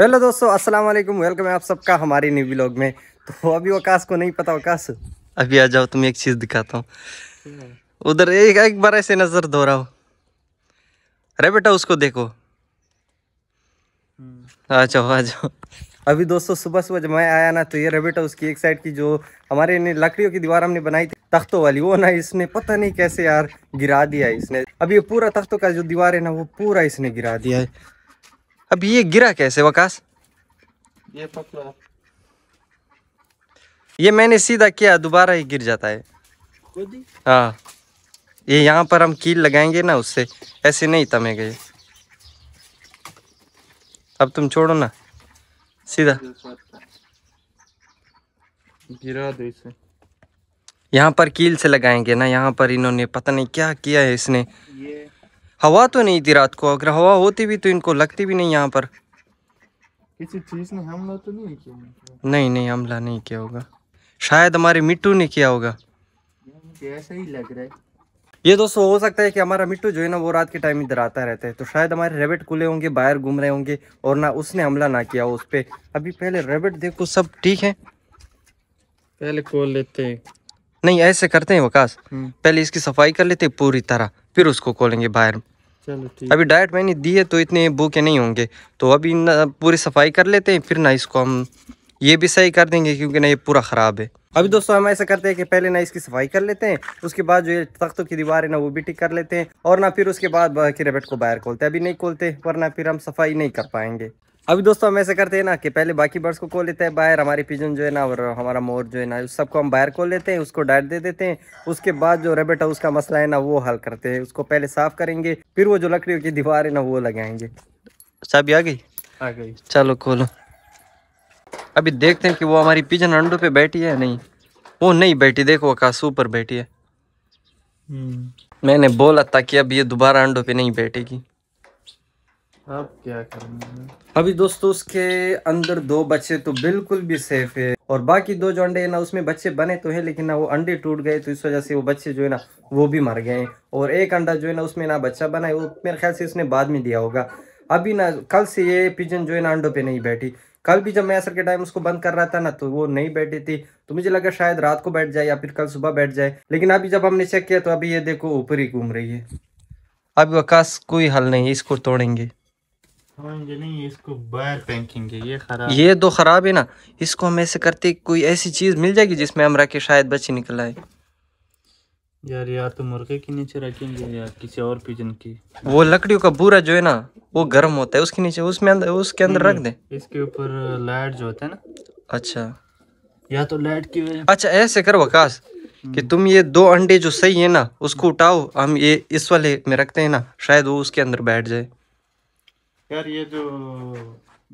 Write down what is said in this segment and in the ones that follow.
Hello दोस्तों अस्सलाम वालेकुम वेलकम है आप सबका हमारे न्यू ब्लॉग में तो अभी आकाश को नहीं पता आकाश अभी आ जाओ तुम्हें एक चीज़ दिखाता हूँ उधर एक एक बार ऐसे नज़र हो अरे बेटा उसको देखो हम्म। आ जाओ आ जाओ अभी दोस्तों सुबह सुबह जब मैं आया ना तो ये रेबिट उसकी एक साइड की जो हमारे ने लकड़ियों की दीवार हमने बनाई थी तख्तों वाली वो ना इसने पता नहीं कैसे यार गिरा दिया इसने अभी ये पूरा तख्तों का जो दीवार है ना वो पूरा इसने गिरा दिया है अब ये गिरा कैसे वकास ये पकड़ो ये मैंने सीधा किया दोबारा ही गिर जाता है हाँ ये यहाँ पर हम कील लगाएंगे ना उससे ऐसे नहीं तमे गए अब तुम छोड़ो ना सीधा गिरा दो इसे यहाँ पर कील से लगाएंगे ना यहाँ पर इन्होंने पता नहीं क्या किया है इसने ये हवा तो नहीं थी रात को अगर हवा होती भी तो इनको लगती भी नहीं यहाँ पर किसी चीज़ ने हमला तो नहीं किया नहीं नहीं हमला नहीं किया होगा शायद हमारे मिट्टू ने किया होगा ऐसा ही लग रहा है ये दोस्तों हो सकता है कि हमारा मिट्टू जो है ना वो रात के टाइम इधर आता रहता है तो शायद हमारे रेबेट खुले होंगे बाहर घूम रहे होंगे और ना उसने हमला ना किया हो उस पर अभी पहले रेबेट देखो सब ठीक है पहले खोल लेते हैं नहीं ऐसे करते हैं वकास हम्म। पहले इसकी सफाई कर लेते हैं पूरी तरह फिर उसको खोलेंगे बाहर चलो अभी डाइट मैंने दी है तो इतने भूखे नहीं होंगे तो अभी ना पूरी सफाई कर लेते हैं फिर ना इसको हम ये भी सही कर देंगे क्योंकि ना ये पूरा ख़राब है अभी दोस्तों हम ऐसा करते हैं कि पहले ना इसकी सफाई कर लेते हैं उसके बाद जो ये तख्तों की दीवार है ना वो भी ठीक कर लेते हैं और ना फिर उसके बाद की रेबेट को बाहर खोलते हैं अभी नहीं खोलते वरना फिर हम सफाई नहीं कर पाएंगे अभी दोस्तों हम ऐसे करते हैं ना कि पहले बाकी बर्ड्स को कॉल लेते हैं बाहर हमारी पिजन जो है ना और हमारा मोर जो है ना उस सबको हम बाहर कॉल लेते हैं उसको डाइट दे देते हैं उसके बाद जो रेबेट है उसका मसला है ना वो हल करते हैं उसको पहले साफ करेंगे फिर वो जो लकड़ियों की दीवार है ना वो लगाएंगे साहब आ गई आ गई चलो खोलो अभी देखते हैं कि वो हमारी पिजन अंडों पे बैठी है नहीं वो नहीं बैठी देखो अकासू पर बैठी है हम्म। मैंने बोला था कि अब ये दोबारा अंडों पे नहीं बैठेगी अब क्या करेंगे अभी दोस्तों उसके अंदर दो बच्चे तो बिल्कुल भी सेफ है और बाकी दो जो अंडे है ना उसमें बच्चे बने तो है लेकिन ना वो अंडे टूट गए तो इस वजह से वो बच्चे जो है ना वो भी मर गए और एक अंडा जो है ना उसमें ना बच्चा बना है वो मेरे ख्याल से उसने बाद में दिया होगा अभी ना कल से ये पिजन जो है ना अंडों पे नहीं बैठी कल भी जब मैं असर के टाइम उसको बंद कर रहा था ना तो वो नहीं बैठी थी तो मुझे लगा शायद रात को बैठ जाए या फिर कल सुबह बैठ जाए लेकिन अभी जब हमने चेक किया तो अभी ये देखो ऊपर ही घूम रही है अभी वकाश कोई हल नहीं है इसको तोड़ेंगे नहीं इसको ये खराब ये तो खराब है ना इसको हम ऐसे करते कोई ऐसी चीज मिल जाएगी जिसमें हम रखे शायद बच्चे निकल आए यार या तो मुर्गे के नीचे रखेंगे या किसी और पिजन की वो लकड़ियों का बूरा जो है ना वो गर्म होता है उसके नीचे उसमें अंदर उसके अंदर रख हम्म, दे इसके ऊपर लाइट जो होता है ना अच्छा या तो लाइट की वजह अच्छा ऐसे करो वकास कि हम्म। तुम ये दो अंडे जो सही है ना उसको उठाओ हम ये इस वाले में रखते हैं ना शायद वो उसके अंदर बैठ जाए यार ये जो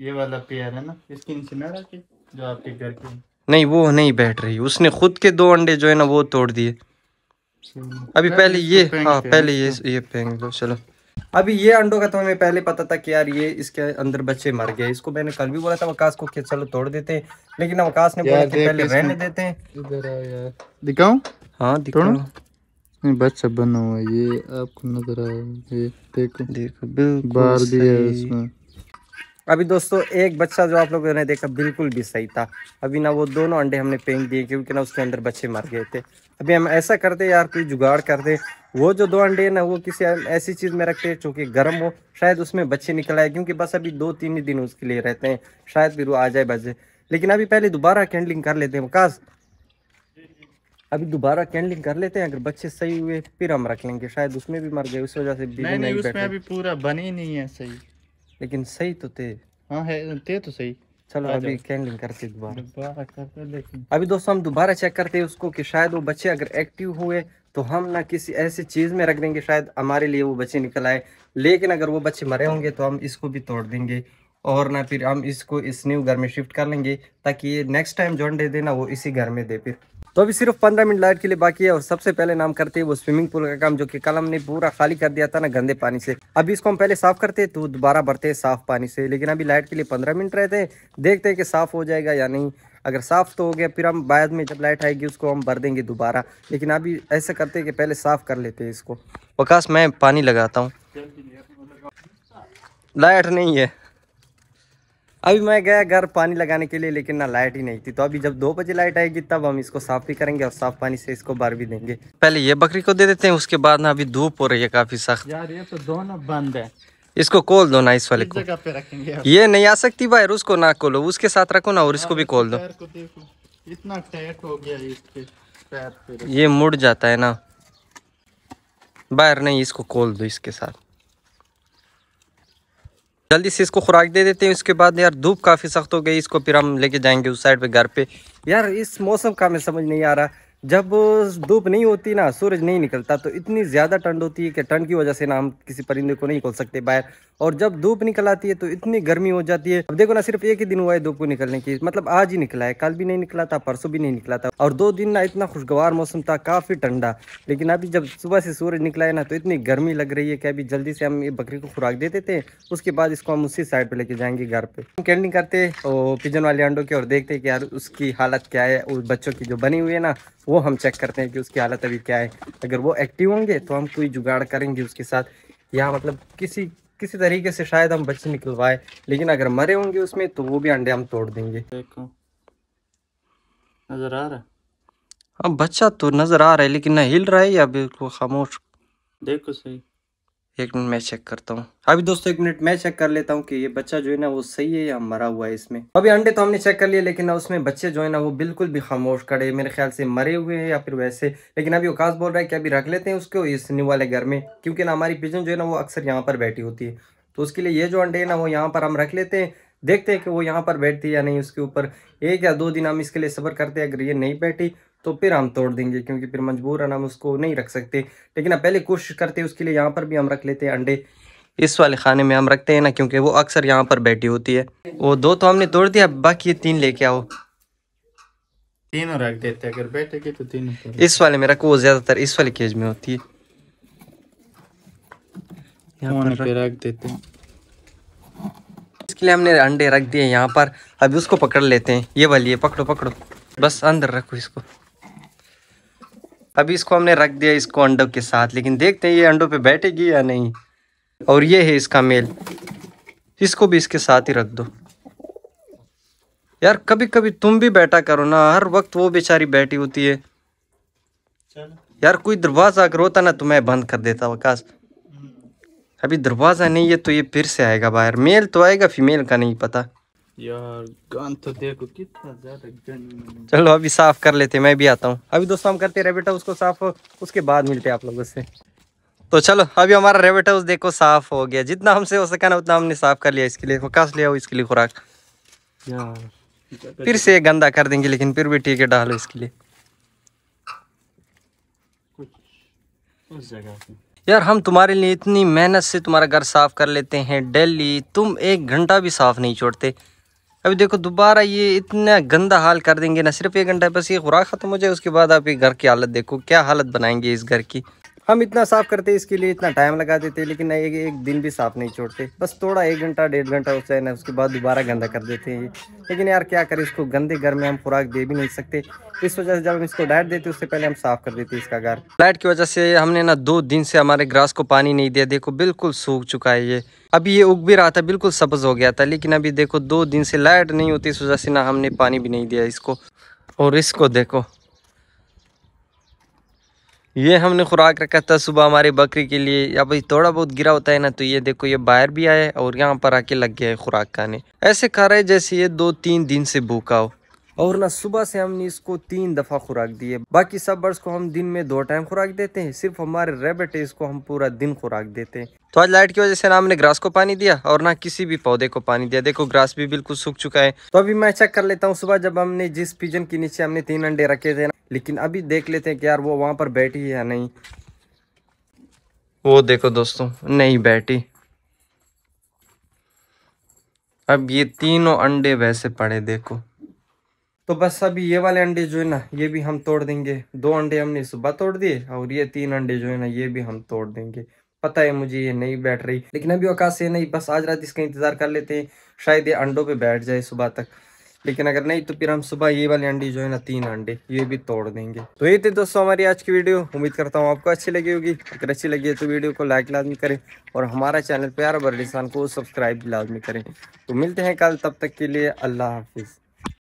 ये वाला पेयर है ना इसकी नीचे ना रखे जो आपके घर के नहीं वो नहीं बैठ रही उसने खुद के दो अंडे जो है ना वो तोड़ दिए अभी पहले ये हाँ पहले ये ये फेंक दो चलो अभी ये अंडों का तो हमें पहले पता था कि यार ये इसके अंदर बच्चे मर गए इसको मैंने कल भी बोला था वकास को कि चलो तोड़ देते हैं लेकिन वकास ने बोला कि पहले रहने देते हैं दिखाऊं हाँ दिखाऊं बच्चा बना हुआ ये आपको नजर आ रहा है देखो देखो बिल्कुल बार भी है उसमें अभी दोस्तों एक बच्चा जो आप लोगों ने देखा बिल्कुल भी सही था अभी ना वो दोनों अंडे हमने फेंक दिए क्योंकि ना उसके अंदर बच्चे मर गए थे अभी हम ऐसा करते यार कोई जुगाड़ करते वो जो दो अंडे ना वो किसी ऐसी चीज़ में रखते जो कि गर्म हो शायद उसमें बच्चे निकल आए क्योंकि बस अभी दो तीन ही दिन उसके लिए रहते हैं शायद फिर वो आ जाए बच्चे लेकिन अभी पहले दोबारा कैंडलिंग कर लेते हैं वकास अभी दोबारा कैंडलिंग कर लेते हैं अगर बच्चे सही हुए फिर हम रख लेंगे शायद उसमें भी मर गए उस वजह से नहीं, नहीं, नहीं उसमें अभी पूरा बने नहीं है सही लेकिन सही तो थे हाँ है थे तो सही चलो अभी कैंडलिंग करते दोबारा अभी दोस्तों हम दोबारा चेक करते हैं उसको कि शायद वो बच्चे अगर एक्टिव हुए तो हम ना किसी ऐसी चीज़ में रख देंगे शायद हमारे लिए वो बच्चे निकल आए लेकिन अगर वो बच्चे मरे होंगे तो हम इसको भी तोड़ देंगे और ना फिर हम इसको इस न्यू घर में शिफ्ट कर लेंगे ताकि ये नेक्स्ट टाइम जो अंडे देना वो इसी घर में दे फिर तो अभी सिर्फ पंद्रह मिनट लाइट के लिए बाकी है और सबसे पहले नाम करते हैं वो स्विमिंग पूल का काम जो कि कल हमने पूरा खाली कर दिया था ना गंदे पानी से अभी इसको हम पहले साफ करते तो दोबारा भरते हैं साफ पानी से लेकिन अभी लाइट के लिए पंद्रह मिनट रहते हैं देखते हैं कि साफ हो जाएगा या नहीं अगर साफ़ तो हो गया फिर हम बाद में जब लाइट आएगी उसको हम भर देंगे दोबारा लेकिन अभी ऐसा करते हैं कि पहले साफ़ कर लेते हैं इसको वकाश मैं पानी लगाता हूँ लाइट नहीं है अभी मैं गया घर पानी लगाने के लिए लेकिन ना लाइट ही नहीं थी तो अभी जब दो बजे लाइट आएगी तब हम इसको साफ भी करेंगे और साफ पानी से इसको बार भी देंगे पहले ये बकरी को दे देते हैं उसके बाद ना अभी धूप हो रही है काफी सख्त यार ये तो दोनों बंद है इसको कोल दो ना इस वाले को ये नहीं आ सकती बाहर उसको ना खोलो उसके साथ रखो ना और इसको भी खोल दो ये मुड़ जाता है ना बाहर नहीं इसको खोल दो इसके साथ जल्दी से इसको खुराक दे देते हैं उसके बाद यार धूप काफ़ी सख्त हो गई इसको फिर हम लेके जाएंगे उस साइड पे घर पे यार इस मौसम का हमें समझ नहीं आ रहा जब धूप नहीं होती ना सूरज नहीं निकलता तो इतनी ज़्यादा ठंड होती है कि ठंड की वजह से ना हम किसी परिंदे को नहीं खोल सकते बाहर और जब धूप निकल आती है तो इतनी गर्मी हो जाती है अब देखो ना सिर्फ एक ही दिन हुआ है धूप को निकलने की मतलब आज ही निकला है कल भी नहीं निकला था परसों भी नहीं निकला था और दो दिन ना इतना खुशगवार मौसम था काफ़ी ठंडा लेकिन अभी जब सुबह से सूरज निकला है ना तो इतनी गर्मी लग रही है कि अभी जल्दी से हम ये बकरी को खुराक दे देते हैं उसके बाद इसको हम उसी साइड पर लेके जाएंगे घर पर हम कैंडिंग करते पिजन वाले अंडों की और देखते कि यार उसकी हालत क्या है उस बच्चों की जो बनी हुई है ना वो हम चेक करते हैं कि उसकी हालत अभी क्या है अगर वो एक्टिव होंगे तो हम कोई जुगाड़ करेंगे उसके साथ या मतलब किसी किसी तरीके से शायद हम बच्चे निकलवाए लेकिन अगर मरे होंगे उसमें तो वो भी अंडे हम तोड़ देंगे नज़र आ रहा है अब हाँ, बच्चा तो नज़र आ रहा है लेकिन ना हिल रहा है या बिल्कुल खामोश देखो सही एक मिनट मैं चेक करता हूँ अभी दोस्तों एक मिनट मैं चेक कर लेता हूँ कि ये बच्चा जो है ना वो सही है या मरा हुआ है इसमें अभी अंडे तो हमने चेक कर लिए लेकिन उसमें बच्चे जो है ना वो बिल्कुल भी खामोश खड़े मेरे ख्याल से मरे हुए हैं या फिर वैसे लेकिन अभी उकास बोल रहा है कि अभी रख लेते हैं उसको इस वाले घर में क्योंकि ना हमारी पिजन जो है ना वो अक्सर यहाँ पर बैठी होती है तो उसके लिए ये जो अंडे है ना वो यहाँ पर हम रख लेते हैं देखते हैं कि वो यहाँ पर बैठती है या नहीं उसके ऊपर एक या दो दिन हम इसके लिए सफर करते हैं अगर ये नहीं बैठी तो फिर हम तोड़ देंगे क्योंकि फिर मजबूर है हम उसको नहीं रख सकते लेकिन अब पहले कोशिश करते हैं उसके लिए यहाँ पर भी हम रख लेते हैं अंडे इस वाले खाने में हम रखते हैं ना क्योंकि वो अक्सर यहाँ पर बैठी होती है वो दो तो हमने तोड़ दिया बाकी ये तीन लेके आओ तीनों रख देते अगर बैठेगी तो तीनों इस वाले में रखो वो ज़्यादातर इस वाले केज में होती है रख देते इसके लिए हमने अंडे रख दिए यहाँ पर अभी उसको पकड़ लेते हैं ये वाली है पकड़ो पकड़ो बस अंदर रखो इसको अभी इसको हमने रख दिया इसको अंडों के साथ लेकिन देखते हैं ये अंडों पे बैठेगी या नहीं और ये है इसका मेल इसको भी इसके साथ ही रख दो यार कभी कभी तुम भी बैठा करो ना हर वक्त वो बेचारी बैठी होती है यार कोई दरवाज़ा अगर होता ना तो मैं बंद कर देता वकाश हम्म। अभी दरवाज़ा नहीं है तो ये फिर से आएगा बाहर मेल तो आएगा फीमेल का नहीं पता यार तो देखो कितना ज्यादा चलो अभी साफ कर लेते मैं भी आता हूँ अभी दोस्तों हम करते रेबेट हाउस को साफ उसके बाद मिलते आप लोगों से तो चलो अभी हमारा रेबेट हाउस देखो साफ हो गया जितना हमसे हो सका ना उतना हमने साफ कर लिया इसके लिए खुकास लिया इसके लिए खुराक यार फिर से गंदा कर देंगे लेकिन फिर भी ठीक है डालो इसके लिए यार हम तुम्हारे लिए इतनी मेहनत से तुम्हारा घर साफ कर लेते हैं डेली तुम एक घंटा भी साफ नहीं छोड़ते अभी देखो दोबारा ये इतना गंदा हाल कर देंगे ना सिर्फ एक घंटा बस ये खुराक ख़त्म हो जाए उसके बाद आप ये घर की हालत देखो क्या हालत बनाएंगे इस घर की हम इतना साफ़ करते इसके लिए इतना टाइम लगा देते लेकिन एक एक दिन भी साफ़ नहीं छोड़ते बस थोड़ा एक घंटा डेढ़ घंटा उससे है ना उसके बाद दोबारा गंदा कर देते हैं लेकिन यार क्या करें इसको गंदे घर में हम खुराक दे भी नहीं सकते इस वजह से जब हम इसको डाइट देते उससे पहले हम साफ़ कर देते इसका घर डाइट की वजह से हमने ना दो दिन से हमारे ग्रास को पानी नहीं दिया देखो बिल्कुल सूख चुका है ये अभी ये उग भी रहा था बिल्कुल सब्ज़ हो गया था लेकिन अभी देखो दो दिन से लाइट नहीं होती इस वजह से ना हमने पानी भी नहीं दिया इसको और इसको देखो ये हमने खुराक रखा था सुबह हमारी बकरी के लिए या भाई थोड़ा बहुत गिरा होता है ना तो ये देखो ये बाहर भी आया और यहाँ पर आके लग गया है खुराक खाने ऐसे खा रहे जैसे ये दो तीन दिन से भूखा हो और ना सुबह से हमने इसको तीन दफ़ा खुराक दी है बाकी सब बर्ड्स को हम दिन में दो टाइम खुराक देते हैं सिर्फ हमारे रेबिट है इसको हम पूरा दिन खुराक देते हैं तो आज लाइट की वजह से ना हमने ग्रास को पानी दिया और ना किसी भी पौधे को पानी दिया देखो ग्रास भी बिल्कुल सूख चुका है तो अभी मैं चेक कर लेता हूँ सुबह जब हमने जिस पिजन के नीचे हमने तीन अंडे रखे थे लेकिन अभी देख लेते हैं कि यार वो वहां पर बैठी है या नहीं वो देखो दोस्तों नहीं बैठी अब ये तीनों अंडे वैसे पड़े देखो तो बस अभी ये वाले अंडे जो है ना ये भी हम तोड़ देंगे दो अंडे हमने सुबह तोड़ दिए और ये तीन अंडे जो है ना ये भी हम तोड़ देंगे पता है मुझे ये नहीं बैठ रही लेकिन अभी औकात से नहीं बस आज रात इसका इंतज़ार कर लेते हैं शायद ये अंडों पे बैठ जाए सुबह तक लेकिन अगर नहीं तो फिर हम सुबह ये वाले अंडे जो है ना तीन अंडे ये भी तोड़ देंगे तो ये थे दोस्तों हमारी आज की वीडियो उम्मीद करता हूँ आपको अच्छी लगी होगी अगर अच्छी लगी है तो वीडियो को लाइक लाजमी करें और हमारा चैनल प्यार बरलिसान को सब्सक्राइब लाजमी करें तो मिलते हैं कल तब तक के लिए अल्लाह हाफिज़